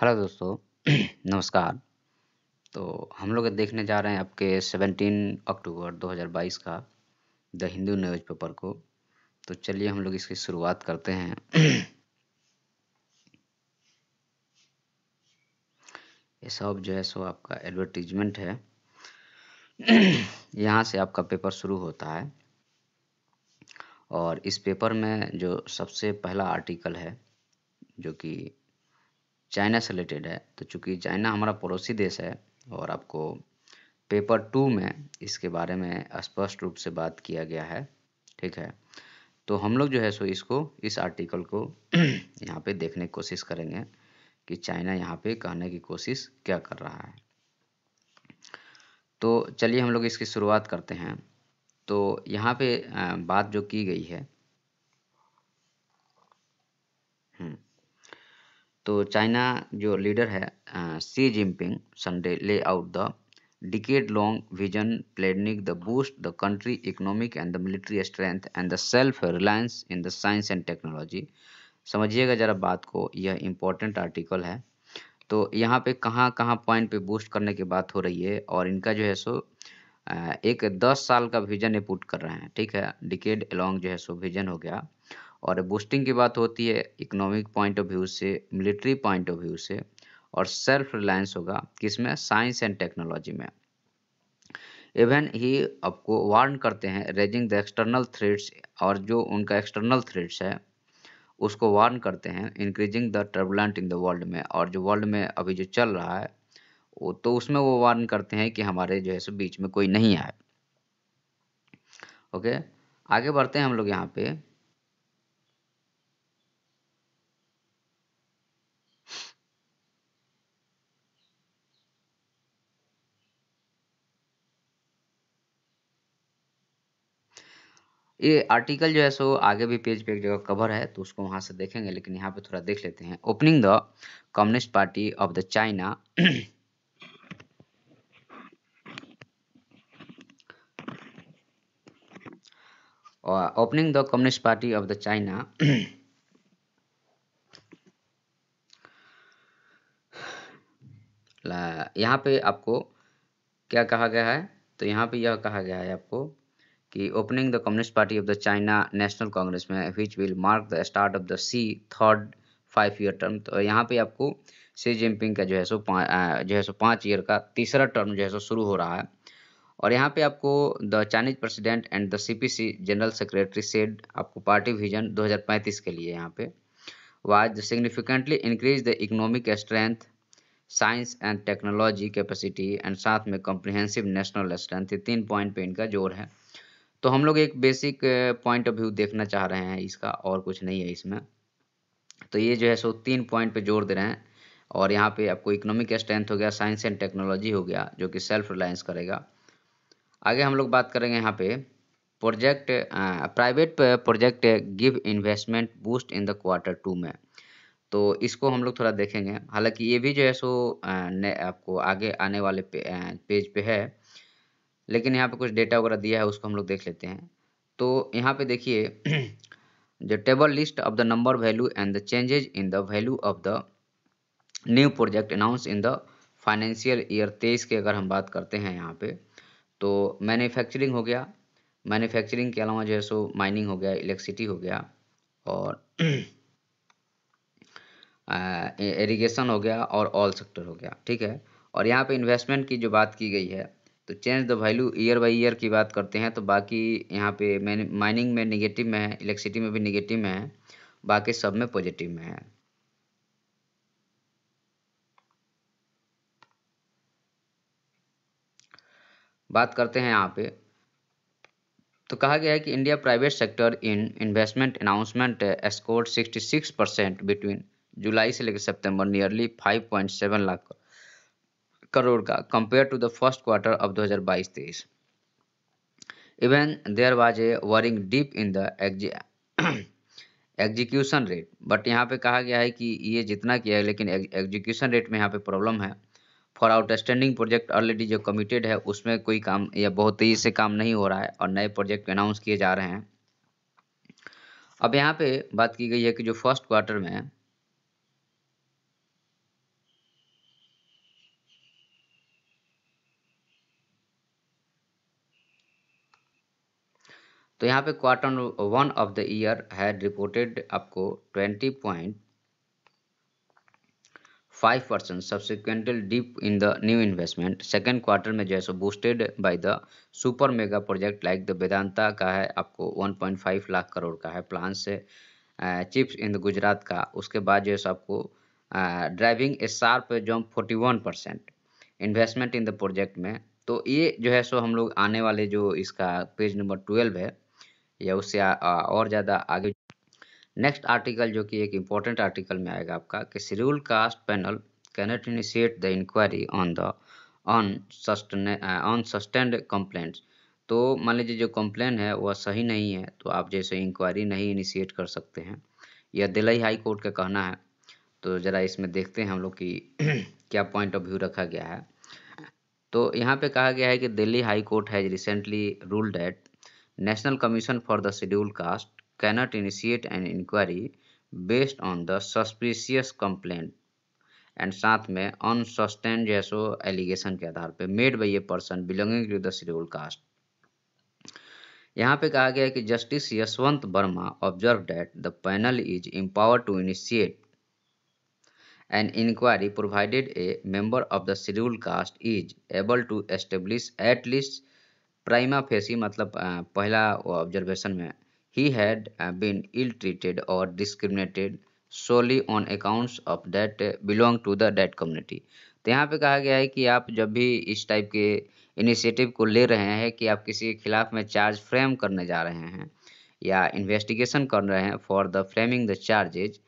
Hello दोस्तों नमस्कार तो हम लोग देखने जा रहे हैं आपके 17 अक्टूबर 2022 का द हिंदू न्यूज पेपर को तो चलिए हम लोग इसकी शुरुआत करते हैं ये सब जो है सो आपका एडवर्टीजमेंट है यहाँ से आपका पेपर शुरू होता है और इस पेपर में जो सबसे पहला आर्टिकल है जो कि चाइना से रिलेटेड है तो चूँकि चाइना हमारा पड़ोसी देश है और आपको पेपर टू में इसके बारे में स्पष्ट रूप से बात किया गया है ठीक है तो हम लोग जो है सो इसको इस आर्टिकल को यहाँ पे देखने की कोशिश करेंगे कि चाइना यहाँ पे कहने की कोशिश क्या कर रहा है तो चलिए हम लोग इसकी शुरुआत करते हैं तो यहाँ पे बात जो की गई है हम्म तो चाइना जो लीडर है Xi Jinping Sunday lay out the decade long vision planning the boost the country economic and the military strength and the self reliance in the science and technology समझिएगा जरा बात को यह इम्पोर्टेंट आर्टिकल है तो यहाँ पे कहाँ कहाँ पॉइंट पे बूस्ट करने की बात हो रही है और इनका जो है सो एक दस साल का विजन ये पुट कर रहे हैं ठीक है डिकेड लॉन्ग जो है सो विजन हो गया और बूस्टिंग की बात होती है इकोनॉमिक पॉइंट ऑफ व्यू से मिलिट्री पॉइंट ऑफ व्यू से और सेल्फ रिलायंस होगा किसमें साइंस एंड टेक्नोलॉजी में इवन ही आपको वार्न करते हैं रेजिंग द एक्सटर्नल थ्रेड्स और जो उनका एक्सटर्नल थ्रेड्स है उसको वार्न करते हैं increasing the turbulent in the world में और जो वर्ल्ड में अभी जो चल रहा है वो तो उसमें वो वार्न करते हैं कि हमारे जो है सो बीच में कोई नहीं आए ओके आगे बढ़ते हैं हम लोग यहाँ पे ये आर्टिकल जो है सो आगे भी पेज पे एक जगह कवर है तो उसको वहाँ से देखेंगे लेकिन यहाँ पे थोड़ा देख लेते हैं opening the communist party of the China opening the communist party of the China यहाँ पे आपको क्या कहा गया है तो यहाँ पे यह कहा गया है आपको कि opening the communist party of the China national congress में which will mark the start of the Xi third five year term तो यहाँ पे आपको सी जिनपिंग का जो है सो जो है सो पाँच ईयर का तीसरा टर्म जो है सो शुरू हो रहा है और यहाँ पे आपको the Chinese president and the CPC general secretary said आपको पार्टी विजन 2035 के लिए यहाँ पे was significantly increase the economic strength science and technology capacity and साथ में कॉम्प्रिहेंसिव नेशनल स्ट्रेंथ तीन पॉइंट पे इनका जोर है तो हम लोग एक बेसिक पॉइंट ऑफ व्यू देखना चाह रहे हैं इसका और कुछ नहीं है इसमें तो ये जो है सो तीन पॉइंट पे जोर दे रहे हैं और यहाँ पे आपको इकोनॉमिक स्ट्रेंथ हो गया साइंस एंड टेक्नोलॉजी हो गया जो कि सेल्फ रिलायंस करेगा आगे हम लोग बात करेंगे यहाँ पे project private project give investment boost in the quarter two में तो इसको हम लोग थोड़ा देखेंगे हालांकि ये भी जो है सो आपको आगे आने वाले पे, पेज पे है लेकिन यहाँ पे कुछ डेटा वगैरह दिया है उसको हम लोग देख लेते हैं तो यहाँ पे देखिए जो table list of the number value and the changes in the value of the new project announce in the financial year तेईस के अगर हम बात करते हैं यहाँ पे तो मैन्युफैक्चरिंग हो गया मैन्युफैक्चरिंग के अलावा जो है सो माइनिंग हो गया इलेक्ट्रिसिटी हो गया और इरिगेशन हो गया और ऑल सेक्टर हो गया ठीक है और यहाँ पे इन्वेस्टमेंट की जो बात की गई है तो change the value year by year की बात करते हैं तो बाकी यहाँ पे मैंने माइनिंग में निगेटिव में है इलेक्ट्रिसिटी में भी निगेटिव में है बाकी सब में पॉजिटिव में है बात करते हैं यहाँ पे तो कहा गया है कि India private sector in investment announcement score 66 percent between जुलाई से लेकर सितंबर नियरली 5.7 लाख करोड़ करोड़ का compare to the first quarter of 2022-23 even there was a worrying dip in the execution rate but यहाँ पे कहा गया है कि ये जितना किया है लेकिन एग्जीक्यूशन रेट में यहाँ पे प्रॉब्लम है फॉर आउटस्टैंडिंग प्रोजेक्ट ऑलरेडी जो कमिटेड है उसमें कोई काम या बहुत तेज़ी से काम नहीं हो रहा है और नए प्रोजेक्ट अनाउंस किए जा रहे हैं अब यहाँ पे बात की गई है कि जो फर्स्ट क्वार्टर में तो यहाँ पे quarter one of the year had reported आपको twenty point five percent subsequential dip in the new investment second quarter में जो है सो boosted by the super mega project like the Vedanta का है आपको one point five lakh crore का है प्लान से चिप्स इन द गुजरात का उसके बाद जो है सो आपको driving a sharp jump forty one percent investment in the project में तो ये जो है सो हम लोग आने वाले जो इसका पेज नंबर ट्वेल्व है या उससे और ज़्यादा आगे नेक्स्ट आर्टिकल जो कि एक इम्पॉर्टेंट आर्टिकल में आएगा आपका कि schedule caste panel cannot initiate the inquiry on the on sustain on sustained complaints तो मान लीजिए जो कंप्लेन है वह सही नहीं है तो आप जैसे इंक्वायरी नहीं इनिशिएट कर सकते हैं यह दिल्ली हाई कोर्ट का कहना है तो ज़रा इसमें देखते हैं हम लोग कि क्या पॉइंट ऑफ व्यू रखा गया है तो यहाँ पे कहा गया है कि Delhi high court has recently rule that National Commission for the Scheduled Caste cannot initiate an inquiry based on the suspicious complaint and साथ में अनसस्टेन जैसो एलिगेशन के आधार पे made by a person belonging to the schedule caste यहाँ पे कहा गया है कि justice Yashwant Varma observe that the panel is empower to initiate an inquiry provided a member of the schedule caste is able to establish at least prima facie मतलब पहला observation में ही हैड बीन इल ट्रीटेड और discriminated solely on accounts of that belong to the that community तो यहाँ पे कहा गया है कि आप जब भी इस टाइप के इनिशिएटिव को ले रहे हैं कि आप किसी के खिलाफ में चार्ज फ्रेम करने जा रहे हैं या इन्वेस्टिगेशन कर रहे हैं for the framing the charges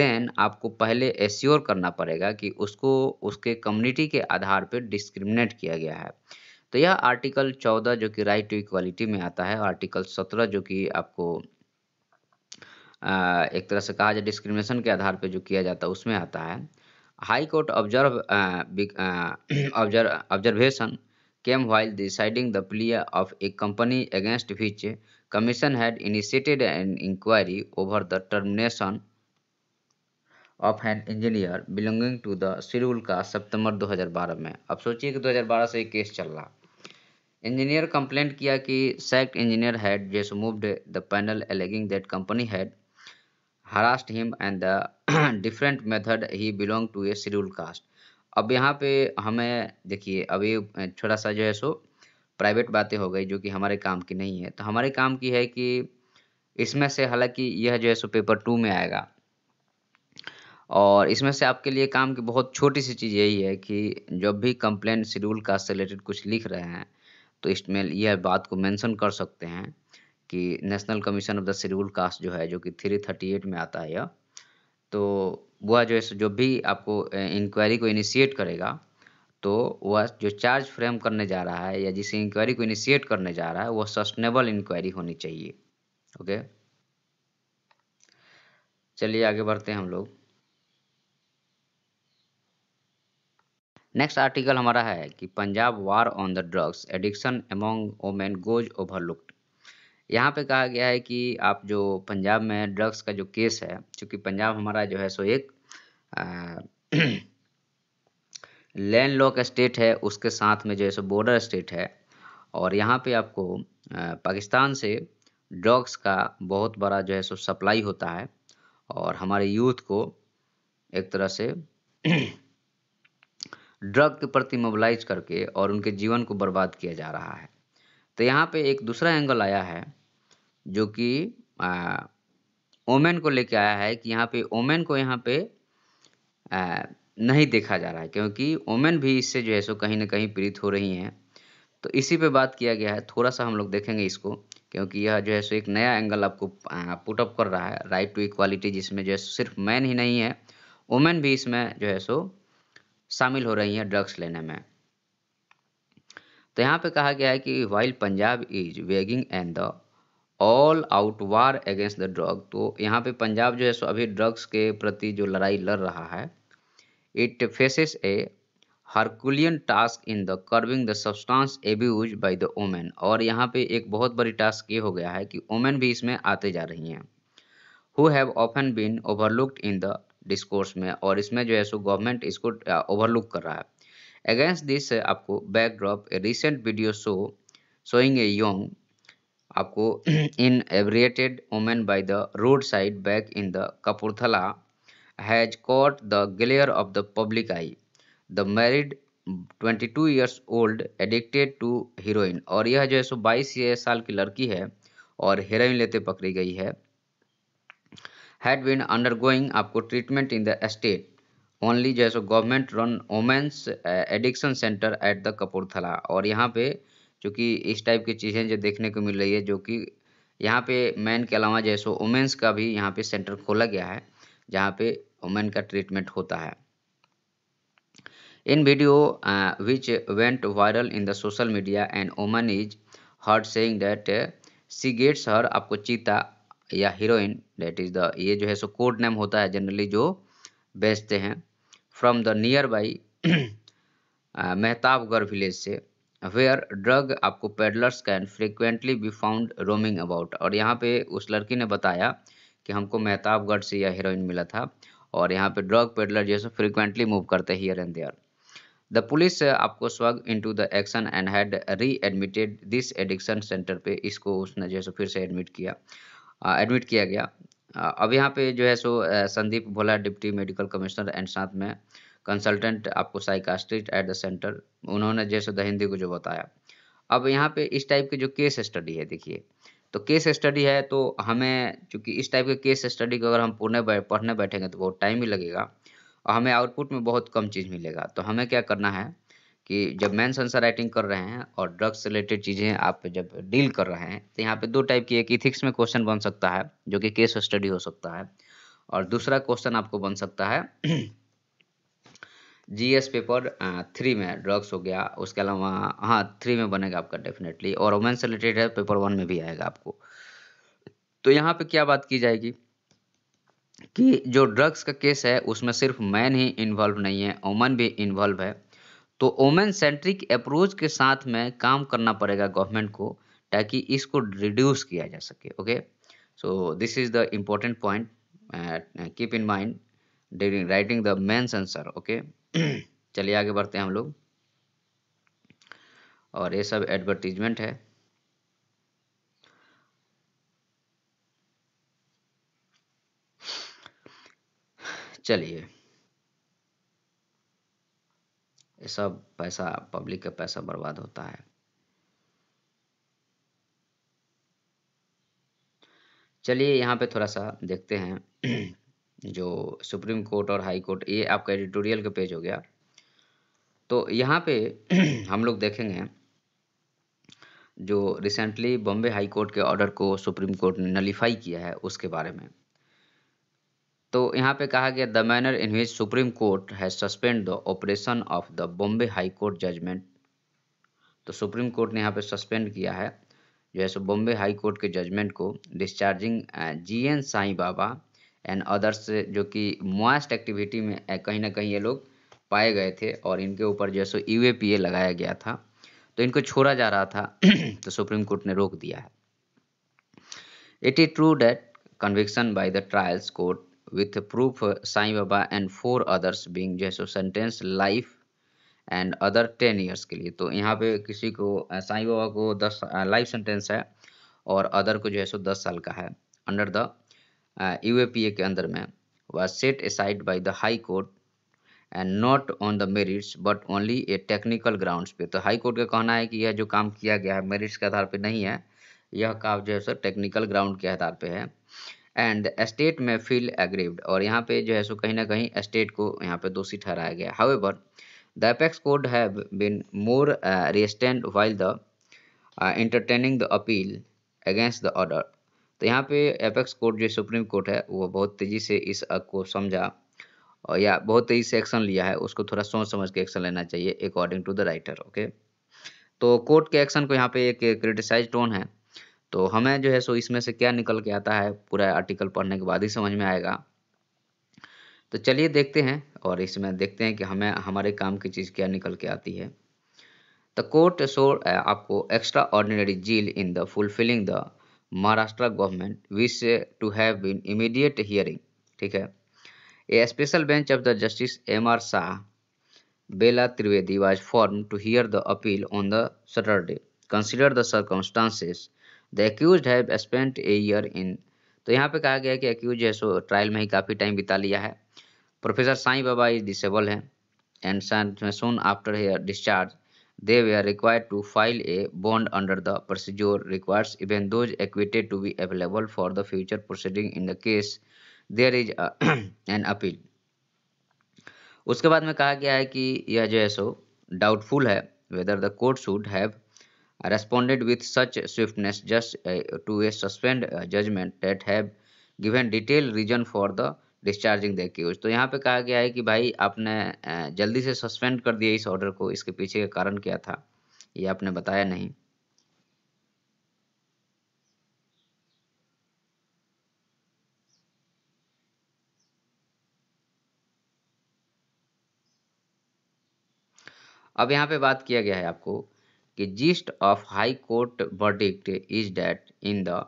then आपको पहले एश्योर करना पड़ेगा कि उसको उसके कम्युनिटी के आधार पर डिस्क्रिमिनेट किया गया है तो यह आर्टिकल चौदह जो कि राइट टू इक्वालिटी में आता है आर्टिकल सत्रह जो कि आपको एक तरह से कहा जाए डिस्क्रिमिनेशन के आधार पर जो किया जाता है उसमें आता है high court observe observation came while deciding the plea of a company against which commission had initiated an inquiry over the termination of an engineer belonging to the schedule का सितंबर 2012 में अब सोचिए कि 2012 से एक केस चल रहा इंजीनियर कंप्लेंट किया कि sect engineer had just moved the panel alleging that company had harassed him and the different method he belong to a schedule caste अब यहाँ पे हमें देखिए अभी थोड़ा सा जो है सो प्राइवेट बातें हो गई जो कि हमारे काम की नहीं है तो हमारे काम की है कि इसमें से हालांकि यह जो है सो पेपर टू में आएगा और इसमें से आपके लिए काम की बहुत छोटी सी चीज़ यही है कि जब भी कंप्लेंट शेड्यूल कास्ट से रिलेटेड कुछ लिख रहे हैं तो इसमें यह बात को मेंशन कर सकते हैं कि national commission of the schedule caste जो है जो कि थ्री थर्टी एट में आता है यह तो वह जो है जो भी आपको इंक्वायरी को इनिशिएट करेगा तो वह जो चार्ज फ्रेम करने जा रहा है या जिस इंक्वायरी को इनिशिएट करने जा रहा है वह सस्टेनेबल इंक्वायरी होनी चाहिए ओके चलिए आगे बढ़ते हैं हम लोग नेक्स्ट आर्टिकल हमारा है कि Punjab war on the drugs addiction among women goes overlooked यहाँ पे कहा गया है कि आप जो पंजाब में ड्रग्स का जो केस है चूँकि पंजाब हमारा जो है सो एक लैंड लॉक स्टेट है उसके साथ में जो है सो बॉर्डर स्टेट है और यहाँ पे आपको पाकिस्तान से ड्रग्स का बहुत बड़ा जो है सो सप्लाई होता है और हमारे यूथ को एक तरह से ड्रग के प्रति मोबलाइज करके और उनके जीवन को बर्बाद किया जा रहा है तो यहाँ पे एक दूसरा एंगल आया है जो कि ओमेन को लेके आया है कि यहाँ पे ओमेन को यहाँ पे आ, नहीं देखा जा रहा है क्योंकि ओमेन भी इससे जो है सो कहीं ना कहीं पीड़ित हो रही हैं तो इसी पे बात किया गया है थोड़ा सा हम लोग देखेंगे इसको क्योंकि यह जो है सो एक नया एंगल आपको पुटअप कर रहा है राइट टू इक्वालिटी जिसमें जो है सिर्फ मैन ही नहीं है वुमेन भी इसमें जो है सो शामिल हो रही हैं ड्रग्स लेने में तो यहाँ पे कहा गया है कि while Punjab is waging and the all out war against the drug तो यहाँ पे पंजाब जो है सो अभी ड्रग्स के प्रति जो लड़ाई लड़ रहा है it faces a herculean task in the curbing the substance abuse by the women और यहाँ पे एक बहुत बड़ी टास्क ये हो गया है कि ओमेन भी इसमें आते जा रही हैं who have often been overlooked in the discourse में और इसमें जो है सो गवर्नमेंट इसको ओवरलुक कर रहा है अगेंस्ट दिस आपको backdrop a recent video show showing a young आपको in inebriated women by the road side back in the Kapurthala has caught the glare of the public eye the married 22 years old addicted to heroin और यह जो है सो 22 साल की लड़की है और हीरोइन लेते पकड़ी गई है बीन अंडर गोइंग आपको treatment in the state only जैसो government run women's addiction centre at the Kapurthala और यहाँ पे चूँकि इस टाइप की चीज़ें जो देखने को मिल रही है जो कि यहाँ पे मैन के अलावा जैसो वोमेंस का भी यहाँ पे सेंटर खोला गया है जहाँ पे वोमेन का ट्रीटमेंट होता है in video which went viral in the social media and woman is hurt saying that she gets her आपको चीता या हीरोइन डेट इज़ द ये जो है सो कोड नेम होता है जनरली जो बेचते हैं from the nearby Mehtabgarh village से वेयर ड्रग आपको peddlers can frequently be found roaming about और यहाँ पे उस लड़की ने बताया कि हमको मेहताबगढ़ से यह हीरोइन मिला था और यहाँ पे ड्रग पेडलर जो है सो फ्रिक्वेंटली मूव करते here and there the police आपको swung into the action and had readmitted this addiction centre पे इसको उसने जो है सो फिर से एडमिट किया एडमिट किया गया अब यहाँ पे जो है सो Sandeep Bhola deputy medical commissioner and साथ में कंसल्टेंट आपको साइकास्ट्रिस्ट एट द सेंटर उन्होंने जैसे द हिंदी को जो बताया अब यहाँ पे इस टाइप के जो केस स्टडी है देखिए तो केस स्टडी है तो हमें चूंकि इस टाइप के केस स्टडी को अगर हम पूर्ण पढ़ने बैठेंगे तो बहुत टाइम ही लगेगा और हमें आउटपुट में बहुत कम चीज़ मिलेगा तो हमें क्या करना है कि जब मैन सेंसर राइटिंग कर रहे हैं और ड्रग्स रिलेटेड चीज़ें आप जब डील कर रहे हैं तो यहाँ पे दो टाइप की एक इथिक्स में क्वेश्चन बन सकता है जो कि केस स्टडी हो सकता है और दूसरा क्वेश्चन आपको बन सकता है जीएस पेपर थ्री में ड्रग्स हो गया उसके अलावा हाँ थ्री में बनेगा आपका डेफिनेटली और वुमेन से रिलेटेड है पेपर वन में भी आएगा आपको तो यहाँ पे क्या बात की जाएगी कि जो ड्रग्स का केस है उसमें सिर्फ मैन ही इन्वॉल्व नहीं है वुमन भी इन्वॉल्व है तो ओमेन सेंट्रिक अप्रोच के साथ में काम करना पड़ेगा गवर्नमेंट को ताकि इसको रिड्यूस किया जा सके okay so this is the important point keep in mind during writing the mains answer okay चलिए आगे बढ़ते हैं हम लोग और ये सब एडवर्टीजमेंट है चलिए ये सब पैसा पब्लिक का पैसा बर्बाद होता है चलिए यहाँ पे थोड़ा सा देखते हैं जो सुप्रीम कोर्ट और हाई कोर्ट ये आपका एडिटोरियल का पेज हो गया तो यहाँ पे हम लोग देखेंगे जो रिसेंटली बॉम्बे हाई कोर्ट के ऑर्डर को सुप्रीम कोर्ट ने नलीफाई किया है उसके बारे में तो यहाँ पे कहा गया the manner in which supreme court has suspend the operation of the Bombay high court judgment तो सुप्रीम कोर्ट ने यहाँ पे सस्पेंड किया है जो है सो बॉम्बे हाई कोर्ट के जजमेंट को discharging G N Sai Baba and others जो कि मोस्ट एक्टिविटी में uh, कहीं ना कहीं ये लोग पाए गए थे और इनके ऊपर जो है सो यू e लगाया गया था तो इनको छोड़ा जा रहा था तो सुप्रीम कोर्ट ने रोक दिया है it is true that conviction by the trials court with proof uh, Sai Baba and four others being जो है सो sentence life and other ten years के लिए तो यहाँ पे किसी को साई बाबा को दस लाइफ सेंटेंस है और अदर को जो है सो दस साल का है under the U A A P के अंदर में was set aside by the high court and not on the merits but only a technical ground पे तो हाई कोर्ट का कहना है कि यह जो काम किया गया है मेरिट्स के आधार पर नहीं है यह काम जो है सो टेक्निकल ग्राउंड के आधार पर है एंड स्टेट में फील एग्रीव्ड और यहाँ पे जो है सो कहीं ना कहीं स्टेट को यहाँ पे दोषी ठहराया गया ever the apex court have been more resistant while the entertaining the appeal against the order तो यहाँ पे एपेक्स कोर्ट जो सुप्रीम कोर्ट है वो बहुत तेज़ी से इस uh, को समझा और या बहुत तेज़ी से एक्शन लिया है उसको थोड़ा सोच समझ के एक्शन लेना चाहिए according to the writer okay तो कोर्ट के एक्शन को यहाँ पे एक क्रिटिसाइज टोन है तो हमें जो है सो इसमें से क्या निकल के आता है पूरा आर्टिकल पढ़ने के बाद ही समझ में आएगा तो चलिए देखते हैं और इसमें देखते हैं कि हमें हमारे काम की चीज़ क्या निकल के आती है द कोर्ट शो आपको extraordinary zeal in the fulfilling the Maharashtra government wish to have been immediate hearing ठीक है a special bench of the justice M R Shah Bela Trivedi was form to hear the appeal on the Saturday consider the circumstances the accused have spent a year in तो यहाँ पे कहा गया कि accused है सो trial में ही काफ़ी टाइम बिता लिया है professor Sai Baba is disable है and soon after their discharge they we are required to file a bond under the procedure requires even those acquitted to be available for the future proceeding in the case there is an appeal उसके बाद में कहा गया है कि यह जो है सो डाउटफुल है whether the court should have responded with such swiftness just uh, to a suspend uh, judgment that have given detailed reason for the discharging the accused तो यहाँ पे कहा गया है कि भाई आपने जल्दी से सस्पेंड कर दिया इस ऑर्डर को इसके पीछे का कारण क्या था ये आपने बताया नहीं अब यहाँ पे बात किया गया है आपको कि gist of high court verdict is that in the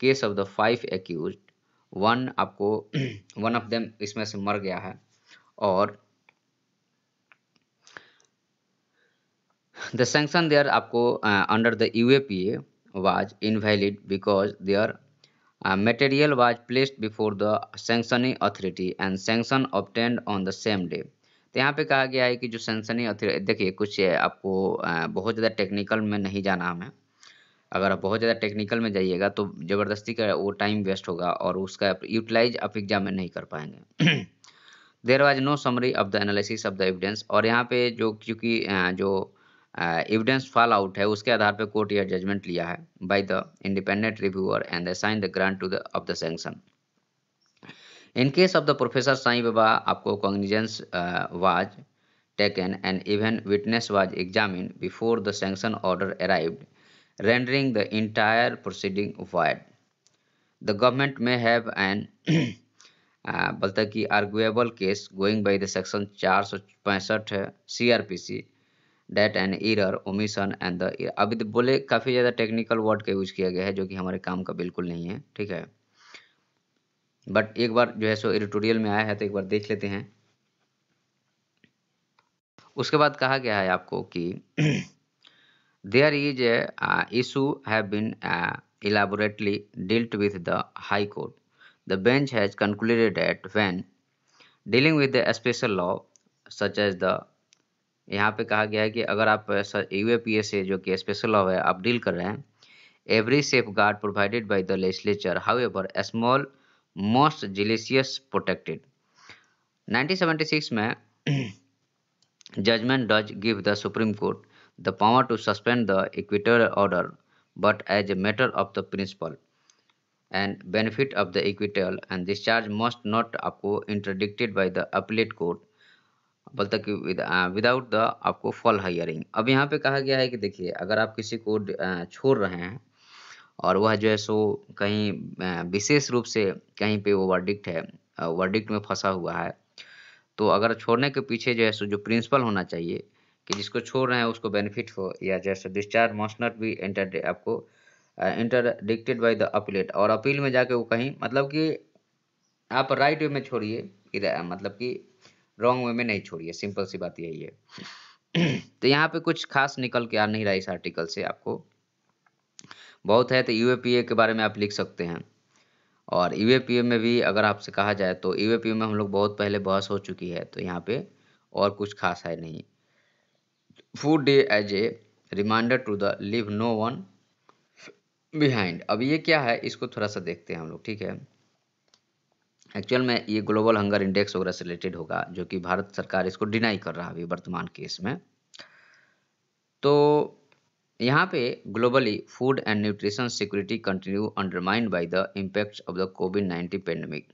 case of the five accused one आपको वन ऑफ देम इसमें से मर गया है और द सेंक्शन देयर आपको under the U A P A was invalid because there material was placed before the sanctioning authority and sanction obtained on the same day तो यहाँ पे कहा गया है कि जो सनसनी देखिए कुछ आपको बहुत ज़्यादा टेक्निकल में नहीं जाना हमें अगर आप बहुत ज़्यादा टेक्निकल में जाइएगा तो ज़बरदस्ती का वो टाइम वेस्ट होगा और उसका यूटिलाइज आप एग्जाम में नहीं कर पाएंगे there was no summary of the analysis of the evidence और यहाँ पे जो क्योंकि जो एविडेंस फॉल आउट है उसके आधार पर कोर्ट यह जजमेंट लिया है by the independent reviewer and sign the grant to the of the sanction in case of the professor Sai Baba आपको cognizance was taken and even witness was examine before the sanction order arrived rendering the entire proceeding void the government में have an बोलता कि arguable case going by the section चार सौ पैंसठ C R P C that and error omission and the अभी तो बोले काफ़ी ज़्यादा टेक्निकल वर्ड का यूज किया गया है जो कि हमारे काम का बिल्कुल नहीं है ठीक है बट एक बार जो है सो एडिटोरियल में आया है तो एक बार देख लेते हैं उसके बाद कहा गया है आपको कि there is issue have been elaborately dealt with the high court the bench has concluded at when dealing with the special law such as the यहाँ पे कहा गया है कि अगर आप यू uh, ए से जो कि स्पेशल लॉ है आप डील कर रहे हैं every safeguard provided by the legislature however small most zealously protected 1976 में judgment does give the supreme court the power to suspend the acquittal order but as a matter of the principle and benefit of the acquittal and discharge must not आपको interdicted by the appellate court बोलता कि without the आपको full hearing अब यहाँ पे कहा गया है कि देखिए अगर आप किसी को छोड़ रहे हैं और वह जो है सो कहीं विशेष रूप से कहीं पे वो वर्डिक्ट है वर्डिक्ट में फंसा हुआ है तो अगर छोड़ने के पीछे जो है सो जो प्रिंसिपल होना चाहिए कि जिसको छोड़ रहे हैं उसको बेनिफिट हो या जैसे discharge must not be inter आपको इंटरडिक्टेड बाई द अपीलेट और अपील में जाके वो कहीं मतलब कि आप राइट वे में छोड़िए मतलब कि रॉन्ग वे में नहीं छोड़िए सिंपल सी बात यही है तो यहाँ पे कुछ खास निकल के आ नहीं रहा इस आर्टिकल से आपको बहुत है तो यू के बारे में आप लिख सकते हैं और यू में भी अगर आपसे कहा जाए तो यू में हम लोग बहुत पहले बहस हो चुकी है तो यहाँ पे और कुछ खास है नहीं food day as a reminder to the leave no one behind अब ये क्या है इसको थोड़ा सा देखते हैं हम लोग ठीक है एक्चुअल में ये ग्लोबल हंगर इंडेक्स वगैरह से रिलेटेड होगा जो कि भारत सरकार इसको डिनाई कर रहा है अभी वर्तमान केस में तो यहाँ पे globally food and nutrition security continue undermined by the impact of the COVID nineteen pandemic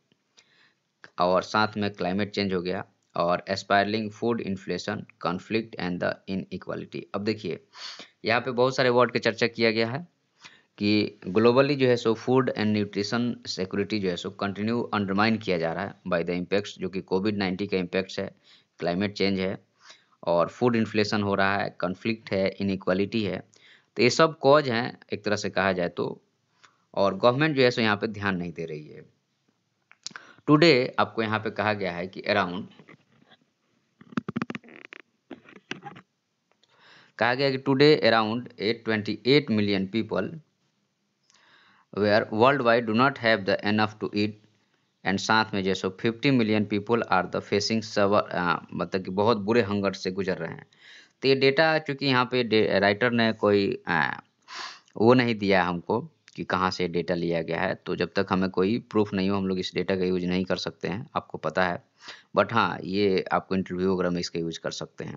और साथ में क्लाइमेट चेंज हो गया और spiralling food inflation conflict and the inequality अब देखिए यहाँ पे बहुत सारे वर्ड के चर्चा किया गया है कि ग्लोबली जो है सो फूड एंड न्यूट्रिशन सिक्योरिटी जो है सो कंटिन्यू अंडरमाइन किया जा रहा है बाय द इम्पैक्ट्स जो कि कोविड नाइन्टीन का इम्पैक्ट्स है क्लाइमेट चेंज है और फूड इन्फ्लेशन हो रहा है कन्फ्लिक्ट है इनइक्वालिटी है तो ये सब कॉज हैं एक तरह से कहा जाए तो और गवर्नमेंट जो है सो यहाँ पे ध्यान नहीं दे रही है टुडे आपको यहाँ पे कहा गया है कि अराउंड कहा गया कि today around at twenty eight million people where worldwide do not have the enough to eat and साथ में जैसे fifty million people are the facing severe मतलब कि बहुत बुरे हंगर से गुजर रहे हैं तो ये डेटा चूँकि यहाँ पे राइटर ने कोई आ, वो नहीं दिया हमको कि कहाँ से डेटा लिया गया है तो जब तक हमें कोई प्रूफ नहीं हो हम लोग इस डेटा का यूज नहीं कर सकते हैं आपको पता है बट हाँ ये आपको इंटरव्यू वगैरह में इसका यूज कर सकते हैं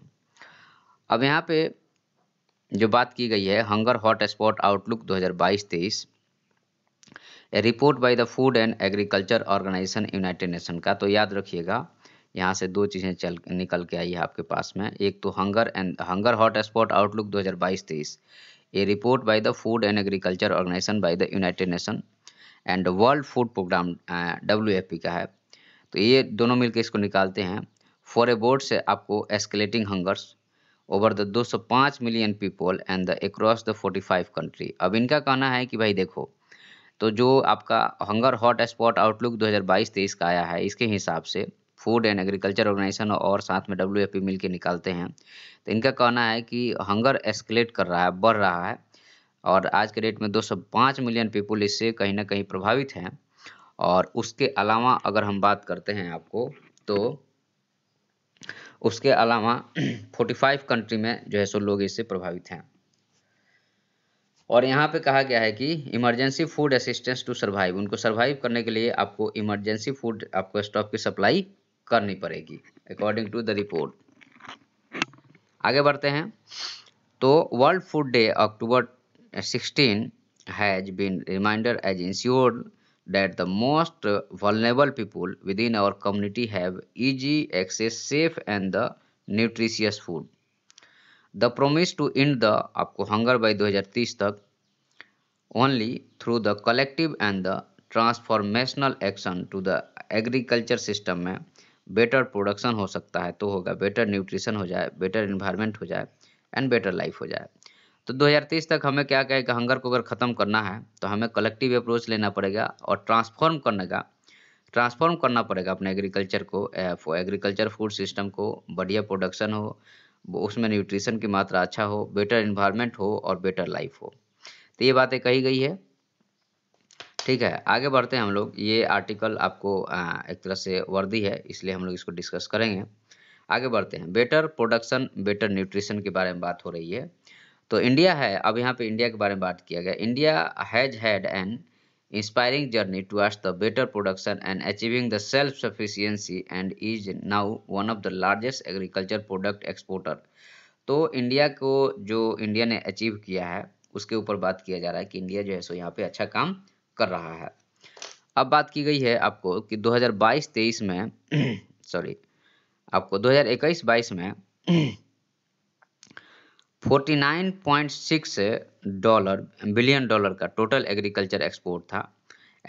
अब यहाँ पे जो बात की गई है hunger hot spot outlook 2022-23 report by the food and agriculture organisation united nation का तो याद रखिएगा यहाँ से दो चीज़ें चल निकल के आई है आपके पास में एक तो hunger and hunger hot spot outlook 2022-23 a report by the food and agriculture organisation by the united nation and world food programme W का है तो ये दोनों मिलकर इसको निकालते हैं फॉर ए बोर्ड से आपको escalating hungers over the 205 million people and the across the 45 country अब इनका कहना है कि भाई देखो तो जो आपका हंगर हॉट स्पॉट आउटलुक 2022-23 का आया है इसके हिसाब से फूड एंड एग्रीकल्चर ऑर्गेनाइजेशन और साथ में डब्ल्यू एफ मिल के निकालते हैं तो इनका कहना है कि हंगर एस्केलेट कर रहा है बढ़ रहा है और आज के डेट में 205 मिलियन पीपुल इससे कहीं ना कहीं प्रभावित हैं और उसके अलावा अगर हम बात करते हैं आपको तो उसके अलावा 45 कंट्री में जो है सो लोग इससे प्रभावित हैं और यहाँ पे कहा गया है कि emergency food assistance to survive उनको सर्वाइव करने के लिए आपको इमरजेंसी फूड आपको स्टॉक की सप्लाई करनी पड़ेगी अकॉर्डिंग टू द रिपोर्ट आगे बढ़ते हैं तो world food day October sixteen has been reminder as insured that the most vulnerable people within our community have easy access safe and the nutritious food the promise to end the आपको hunger by दो हजार तीस तक only through the collective and the transformational action to the agriculture system में better production हो सकता है तो होगा बेटर न्यूट्रिशन हो जाए बेटर इन्वायरमेंट हो जाए एंड बेटर लाइफ हो जाए तो 2030 तक हमें क्या कहेगा हंगर को अगर ख़त्म करना है तो हमें कलेक्टिव अप्रोच लेना पड़ेगा और ट्रांसफॉर्म करने का ट्रांसफॉर्म करना पड़ेगा अपने एग्रीकल्चर को एग्रीकल्चर फूड सिस्टम को बढ़िया प्रोडक्शन हो उसमें न्यूट्रिशन की मात्रा अच्छा हो बेटर इन्वायरमेंट हो और बेटर लाइफ हो तो ये बातें कही गई है ठीक है आगे बढ़ते हैं हम लोग ये आर्टिकल आपको एक तरह से वर्दी है इसलिए हम लोग इसको डिस्कस करेंगे आगे बढ़ते हैं बेटर प्रोडक्शन बेटर न्यूट्रिशन के बारे में बात हो रही है तो इंडिया है अब यहाँ पे इंडिया के बारे में बात किया गया India has had an inspiring journey towards the better production and achieving the self sufficiency and is now one of the largest agriculture product exporter तो इंडिया को जो इंडिया ने अचीव किया है उसके ऊपर बात किया जा रहा है कि इंडिया जो है सो यहाँ पे अच्छा काम कर रहा है अब बात की गई है आपको कि 2022-23 में सॉरी आपको 2021-22 में 49.6 डॉलर बिलियन डॉलर का टोटल एग्रीकल्चर एक्सपोर्ट था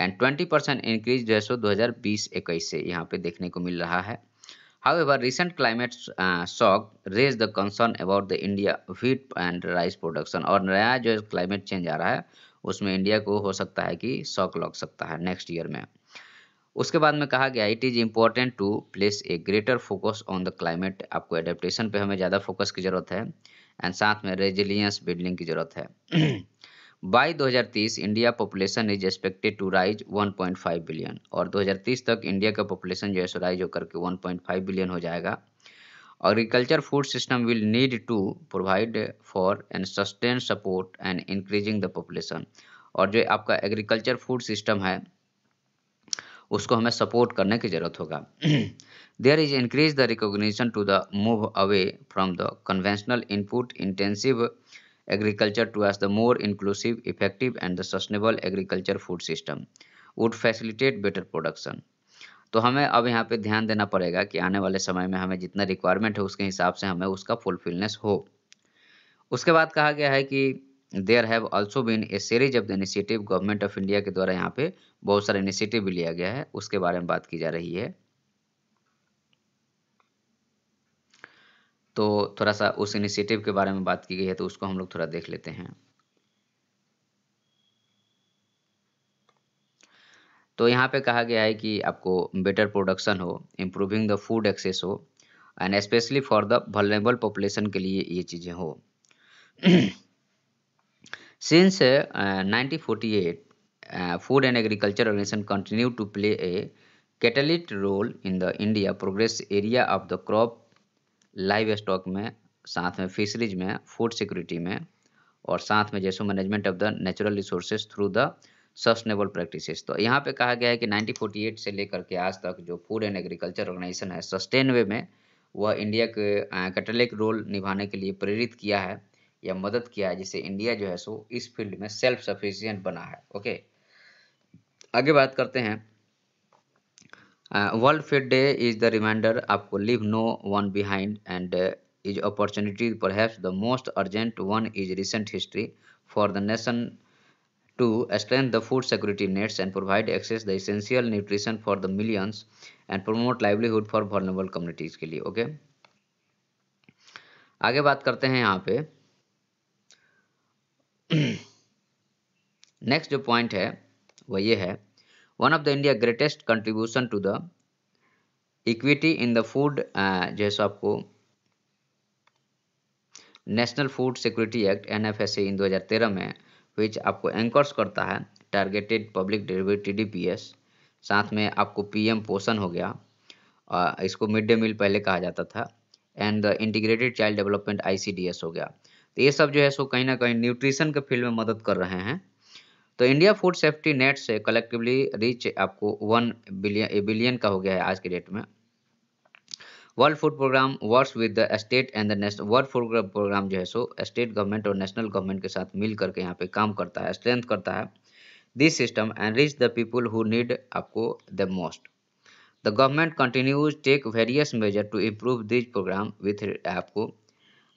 एंड 20 परसेंट इंक्रीज जो है सो 2020-21 से यहाँ पे देखने को मिल रहा है however climate climate shock raise the concern about the India wheat and rice production और नया जो क्लाइमेट चेंज आ रहा है उसमें इंडिया को हो सकता है कि शॉक लग सकता है नेक्स्ट ईयर में उसके बाद में कहा गया it is important to place a greater focus on the climate आपको एडेप्टेशन पे हमें ज़्यादा फोकस की ज़रूरत है एंड साथ में रेजिलियंस बिल्डिंग की ज़रूरत है by 2030 India population is expected to rise 1.5 billion और 2030 तक इंडिया का पॉपुलेशन जो है सो राइज होकर के 1.5 बिलियन हो जाएगा Agriculture food system will need to provide for and sustain support and increasing the population और जो आपका एग्रीकल्चर फूड सिस्टम है उसको हमें सपोर्ट करने की जरूरत होगा there is increase the recognition to the move away from the conventional input intensive agriculture to as the more inclusive effective and the sustainable agriculture food system would facilitate better production तो हमें अब यहाँ पे ध्यान देना पड़ेगा कि आने वाले समय में हमें जितना रिक्वायरमेंट है उसके हिसाब से हमें उसका फुलफिलनेस हो उसके बाद कहा गया है कि there have also been a series of the initiative government of India के द्वारा यहाँ पे बहुत सारे इनिशिएटिव भी लिया गया है उसके बारे में बात की जा रही है तो थोड़ा सा उस इनिशिएटिव के बारे में बात की गई है तो उसको हम लोग थोड़ा देख लेते हैं तो यहाँ पे कहा गया है कि आपको बेटर प्रोडक्शन हो इम्प्रूविंग द फूड एक्सेस हो and specially for the vulnerable population के लिए ये चीज़ें हो since nineteen forty eight food and agriculture organization continue to play a catalytic role in the India progress area of the crop livestock में साथ में fisheries में food security में और साथ में जैसो management of the natural resources through the sustainable practices तो यहाँ पे कहा गया है कि 1948 से लेकर के आज तक जो फूड एंड एग्रीकल्चर ऑर्गेनाइजेशन है सस्टेन वे में वह इंडिया के कैटलिक रोल निभाने के लिए प्रेरित किया है या मदद किया है जिससे इंडिया जो है सो इस फील्ड में सेल्फ सफिशियंट बना है ओके आगे बात करते हैं world food day is the reminder आपको leave no one behind and is opportunity पर the most urgent one is recent history for the nation to strengthen the food security nets and provide access the essential nutrition for the millions and promote livelihood for vulnerable communities के लिए okay okay? आगे बात करते हैं यहाँ पे next जो point है वह ये है one of the India greatest contribution to the equity in the food जो है सो आपको national food security act and in 2013 में विच आपको एंकर्स करता है targeted public delivery T D P S साथ में आपको पी एम पोषण हो गया इसको मिड डे मील पहले कहा जाता था and the integrated child development I C D S हो गया तो ये सब जो है सो कहीं ना कहीं न्यूट्रिशन के फील्ड में मदद कर रहे हैं तो इंडिया फूड सेफ्टी नेट से कलेक्टिवली रीच आपको वन बिलियन बिलियन का हो गया है आज के डेट में world food program works with the state and the national world food program जो है सो स्टेट गवर्नमेंट और नेशनल गवर्नमेंट के साथ मिल करके यहाँ पे काम करता है स्ट्रेंथ करता है this system and reach the people who need आपको the most the government continues take various measure to improve this program with आपको